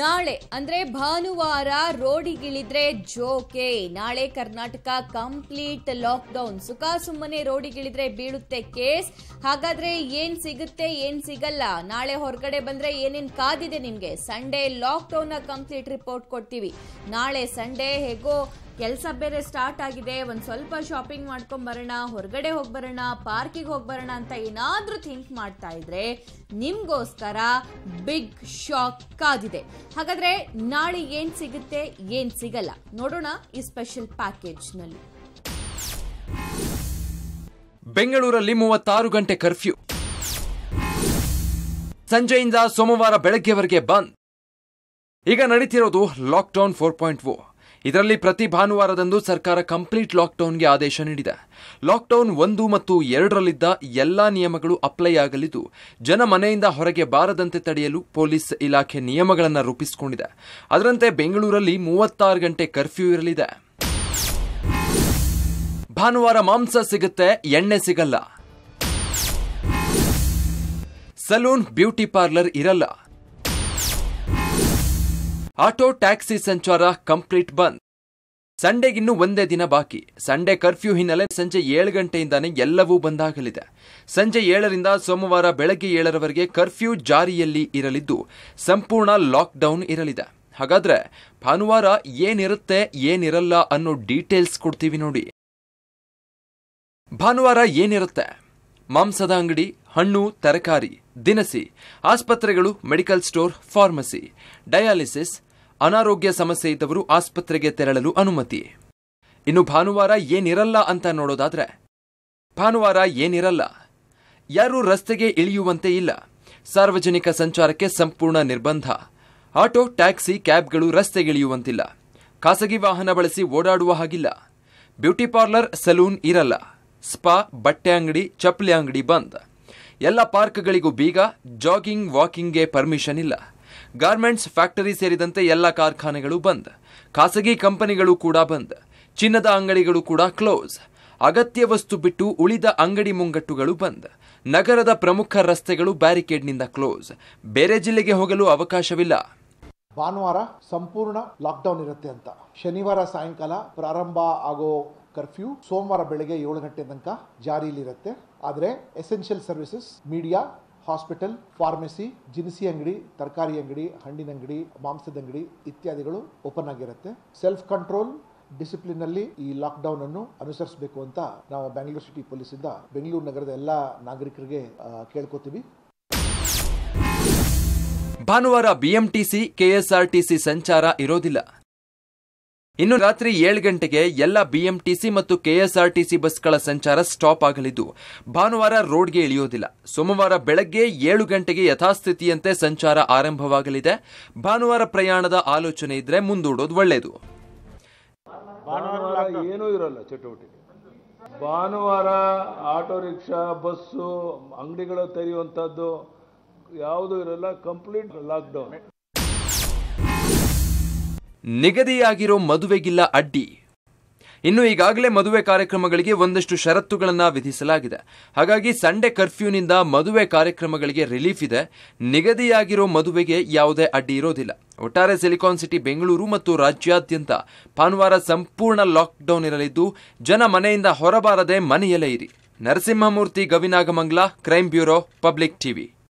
ನಾಳೆ ಅಂದ್ರೆ ಭಾನುವಾರ ರೋಡಿಗಿಳಿದ್ರೆ ಜೋಕೆ ನಾಳೆ ಕರ್ನಾಟಕ ಕಂಪ್ಲೀಟ್ ಲಾಕ್ಡೌನ್ ಸುಖ ಸುಮ್ಮನೆ ರೋಡಿಗಿಳಿದ್ರೆ ಬೀಳುತ್ತೆ ಕೇಸ್ ಹಾಗಾದ್ರೆ ಏನ್ ಸಿಗುತ್ತೆ ಏನ್ ಸಿಗಲ್ಲ ನಾಳೆ ಹೊರಗಡೆ ಬಂದ್ರೆ ಏನೇನ್ ಕಾದಿದೆ ನಿಮ್ಗೆ ಸಂಡೇ ಲಾಕ್ಡೌನ್ ಕಂಪ್ಲೀಟ್ ರಿಪೋರ್ಟ್ ಕೊಡ್ತೀವಿ ನಾಳೆ ಸಂಡೇ ಹೇಗೋ ಕೆಲಸ ಬೇರೆ ಸ್ಟಾರ್ಟ್ ಆಗಿದೆ ಒಂದ್ ಸ್ವಲ್ಪ ಶಾಪಿಂಗ್ ಬರೋಣ ಹೊರಗಡೆ ಹೋಗಿ ಬರೋಣ ಪಾರ್ಕಿಗೆ ಹೋಗಿ ಬರೋಣ ಅಂತ ಏನಾದ್ರೂ ಥಿಂಕ್ ಮಾಡ್ತಾ ಇದ್ರೆ ನಿಮ್ಗೋಸ್ಕರ ಬಿಗ್ ಶಾಕ್ ಕಾದಿದೆ ಹಾಗಾದ್ರೆ ನಾಳೆ ಏನ್ ಸಿಗುತ್ತೆ ಏನು ಸಿಗಲ್ಲ ನೋಡೋಣ ಈ ಸ್ಪೆಷಲ್ ಪ್ಯಾಕೇಜ್ನಲ್ಲಿ ಬೆಂಗಳೂರಲ್ಲಿ ಮೂವತ್ತಾರು ಗಂಟೆ ಕರ್ಫ್ಯೂ ಸಂಜೆಯಿಂದ ಸೋಮವಾರ ಬೆಳಗ್ಗೆವರೆಗೆ ಬಂದ್ ಈಗ ನಡೀತಿರೋದು ಲಾಕ್ಡೌನ್ ಫೋರ್ ಪಾಯಿಂಟ್ ಓ ಇದರಲ್ಲಿ ಪ್ರತಿ ಭಾನುವಾರದಂದು ಸರ್ಕಾರ ಕಂಪ್ಲೀಟ್ ಲಾಕ್ಡೌನ್ಗೆ ಆದೇಶ ನೀಡಿದೆ ಲಾಕ್ಡೌನ್ ಒಂದು ಮತ್ತು ಎರಡರಲ್ಲಿದ್ದ ಎಲ್ಲಾ ನಿಯಮಗಳು ಅಪ್ಲೈ ಆಗಲಿದ್ದು ಜನ ಮನೆಯಿಂದ ಹೊರಗೆ ಬಾರದಂತೆ ತಡೆಯಲು ಪೊಲೀಸ್ ಇಲಾಖೆ ನಿಯಮಗಳನ್ನು ರೂಪಿಸಿಕೊಂಡಿದೆ ಅದರಂತೆ ಬೆಂಗಳೂರಲ್ಲಿ ಮೂವತ್ತಾರು ಗಂಟೆ ಕರ್ಫ್ಯೂ ಇರಲಿದೆ ಭಾನುವಾರ ಮಾಂಸ ಸಿಗುತ್ತೆ ಎಣ್ಣೆ ಸಿಗಲ್ಲ ಸಲೂನ್ ಬ್ಯೂಟಿ ಪಾರ್ಲರ್ ಇರಲ್ಲ ಆಟೋ ಟ್ಯಾಕ್ಸಿ ಸಂಚಾರ ಕಂಪ್ಲೀಟ್ ಬಂದ್ ಸಂಡೆಗಿನ್ನೂ ಒಂದೇ ದಿನ ಬಾಕಿ ಸಂಡೆ ಕರ್ಫ್ಯೂ ಹಿನ್ನೆಲೆ ಸಂಜೆ ಏಳು ಗಂಟೆಯಿಂದಾನೇ ಎಲ್ಲವೂ ಬಂದಾಗಲಿದೆ ಸಂಜೆ ಏಳರಿಂದ ಸೋಮವಾರ ಬೆಳಗ್ಗೆ ಏಳರವರೆಗೆ ಕರ್ಫ್ಯೂ ಜಾರಿಯಲ್ಲಿ ಇರಲಿದ್ದು ಸಂಪೂರ್ಣ ಲಾಕ್ಡೌನ್ ಇರಲಿದೆ ಹಾಗಾದ್ರೆ ಭಾನುವಾರ ಏನಿರುತ್ತೆ ಏನಿರಲ್ಲ ಅನ್ನೋ ಡೀಟೇಲ್ಸ್ ಕೊಡ್ತೀವಿ ನೋಡಿ ಭಾನುವಾರ ಏನಿರುತ್ತೆ ಮಾಂಸದ ಅಂಗಡಿ ಹಣ್ಣು ತರಕಾರಿ ದಿನಸಿ ಆಸ್ಪತ್ರೆಗಳು ಮೆಡಿಕಲ್ ಸ್ಟೋರ್ ಫಾರ್ಮಸಿ ಡಯಾಲಿಸಿಸ್ ಅನಾರೋಗ್ಯ ಸಮಸ್ಯೆ ಇದ್ದವರು ಆಸ್ಪತ್ರೆಗೆ ತೆರಳಲು ಅನುಮತಿ ಇನ್ನು ಭಾನುವಾರ ಏನಿರಲ್ಲ ಅಂತ ನೋಡೋದಾದ್ರೆ ಭಾನುವಾರ ಏನಿರಲ್ಲ ಯಾರೂ ರಸ್ತೆಗೆ ಇಳಿಯುವಂತೆ ಇಲ್ಲ ಸಾರ್ವಜನಿಕ ಸಂಚಾರಕ್ಕೆ ಸಂಪೂರ್ಣ ನಿರ್ಬಂಧ ಆಟೋ ಟ್ಯಾಕ್ಸಿ ಕ್ಯಾಬ್ಗಳು ರಸ್ತೆಗಿಳಿಯುವಂತಿಲ್ಲ ಖಾಸಗಿ ವಾಹನ ಬಳಸಿ ಓಡಾಡುವ ಹಾಗಿಲ್ಲ ಬ್ಯೂಟಿ ಪಾರ್ಲರ್ ಸಲೂನ್ ಇರಲ್ಲ ಸ್ಪಾ ಬಟ್ಟೆ ಅಂಗಡಿ ಚಪ್ಪಲಿ ಅಂಗಡಿ ಬಂದ್ ಎಲ್ಲ ಪಾರ್ಕ್ಗಳಿಗೂ ಬೀಗ ಜಾಗಿಂಗ್ ವಾಕಿಂಗ್ಗೆ ಪರ್ಮಿಷನ್ ಇಲ್ಲ ಗಾರ್ಮೆಂಟ್ಸ್ ಫ್ಯಾಕ್ಟರಿ ಸೇರಿದಂತೆ ಎಲ್ಲ ಕಾರ್ಖಾನೆಗಳು ಬಂದ್ ಖಾಸಗಿ ಕಂಪನಿಗಳು ಕೂಡ ಬಂದ್ ಚಿನ್ನದ ಅಂಗಡಿಗಳು ಕೂಡ ಕ್ಲೋಸ್ ಅಗತ್ಯ ವಸ್ತು ಬಿಟ್ಟು ಉಳಿದ ಅಂಗಡಿ ಮುಂಗಟ್ಟುಗಳು ಬಂದ್ ನಗರದ ಪ್ರಮುಖ ರಸ್ತೆಗಳು ಬ್ಯಾರಿಕೇಡ್ನಿಂದ ಕ್ಲೋಸ್ ಬೇರೆ ಜಿಲ್ಲೆಗೆ ಹೋಗಲು ಅವಕಾಶವಿಲ್ಲ ಭಾನುವಾರ ಸಂಪೂರ್ಣ ಲಾಕ್ಡೌನ್ ಇರುತ್ತೆ ಅಂತ ಶನಿವಾರ ಸಾಯಂಕಾಲ ಪ್ರಾರಂಭ ಆಗೋ ಕರ್ಫ್ಯೂ ಸೋಮವಾರ ಬೆಳಗ್ಗೆ ಏಳು ಗಂಟೆ ತನಕ ಜಾರಿಯಲ್ಲಿರುತ್ತೆ ಆದರೆ essential services media hospital pharmacy ಜಿನಸಿ ಅಂಗಡಿ ತರಕಾರಿ ಅಂಗಡಿ ಹಣ್ಣಿನ ಅಂಗಡಿ ಮಾಂಸದ ಅಂಗಡಿ ಇತ್ಯಾದಿಗಳು ಓಪನ್ ಆಗಿರುತ್ತೆ ಸೆಲ್ಫ್ ಕಂಟ್ರೋಲ್ ಅಲ್ಲಿ ಈ ಲಾಕ್ಡೌನ್ ಅನ್ನು ಅನುಸರಿಸಬೇಕು ಅಂತ ನಾವು ಬ್ಯಾಂಗ್ಳೂರು ಸಿಟಿ ಪೊಲೀಸ್ ಇಂದ ಬೆಂಗಳೂರು ನಗರದ ಎಲ್ಲ ನಾಗರಿಕರಿಗೆ ಕೇಳ್ಕೊತೀವಿ ಭಾನುವಾರ ಬಿಎಂಟಿಸಿ ಕೆಎಸ್ಆರ್ಟಿಸಿ ಸಂಚಾರ ಇರೋದಿಲ್ಲ ಇನ್ನು ರಾತ್ರಿ ಏಳು ಗಂಟೆಗೆ ಎಲ್ಲ ಬಿಎಂಟಿಸಿ ಮತ್ತು ಕೆಎಸ್ಆರ್ಟಿಸಿ ಬಸ್ಗಳ ಸಂಚಾರ ಸ್ಟಾಪ್ ಆಗಲಿದ್ದು ಭಾನುವಾರ ರೋಡ್ಗೆ ಇಳಿಯೋದಿಲ್ಲ ಸೋಮವಾರ ಬೆಳಗ್ಗೆ ಏಳು ಗಂಟೆಗೆ ಯಥಾಸ್ಥಿತಿಯಂತೆ ಸಂಚಾರ ಆರಂಭವಾಗಲಿದೆ ಭಾನುವಾರ ಪ್ರಯಾಣದ ಆಲೋಚನೆ ಇದ್ರೆ ಮುಂದೂಡೋದು ಒಳ್ಳೆಯದು ಏನೂ ಇರಲ್ಲ ಚಟುವಟಿಕೆ ಭಾನುವಾರ ಆಟೋ ರಿಕ್ಷಾ ಬಸ್ಸು ಅಂಗಡಿಗಳು ತೆರೆಯುವಂಥದ್ದು ಯಾವುದೂ ಇರಲ್ಲ ಕಂಪ್ಲೀಟ್ ಲಾಕ್ಡೌನ್ ನಿಗದಿಯಾಗಿರೋ ಮದುವೆಗಿಲ್ಲ ಅಡ್ಡಿ ಇನ್ನು ಈಗಾಗಲೇ ಮದುವೆ ಕಾರ್ಯಕ್ರಮಗಳಿಗೆ ಒಂದಷ್ಟು ಷರತ್ತುಗಳನ್ನು ವಿಧಿಸಲಾಗಿದೆ ಹಾಗಾಗಿ ಸಂಡೇ ಕರ್ಫ್ಯೂನಿಂದ ಮದುವೆ ಕಾರ್ಯಕ್ರಮಗಳಿಗೆ ರಿಲೀಫ್ ಇದೆ ನಿಗದಿಯಾಗಿರೋ ಮದುವೆಗೆ ಯಾವುದೇ ಅಡ್ಡಿ ಇರೋದಿಲ್ಲ ಒಟ್ಟಾರೆ ಸಿಲಿಕಾನ್ ಸಿಟಿ ಬೆಂಗಳೂರು ಮತ್ತು ರಾಜ್ಯಾದ್ಯಂತ ಭಾನುವಾರ ಸಂಪೂರ್ಣ ಲಾಕ್ಡೌನ್ ಇರಲಿದ್ದು ಜನ ಮನೆಯಿಂದ ಹೊರಬಾರದೆ ಮನೆಯಲ್ಲೇ ಇರಿ Narasimhamurthy Gavinagamangala crime bureau Public TV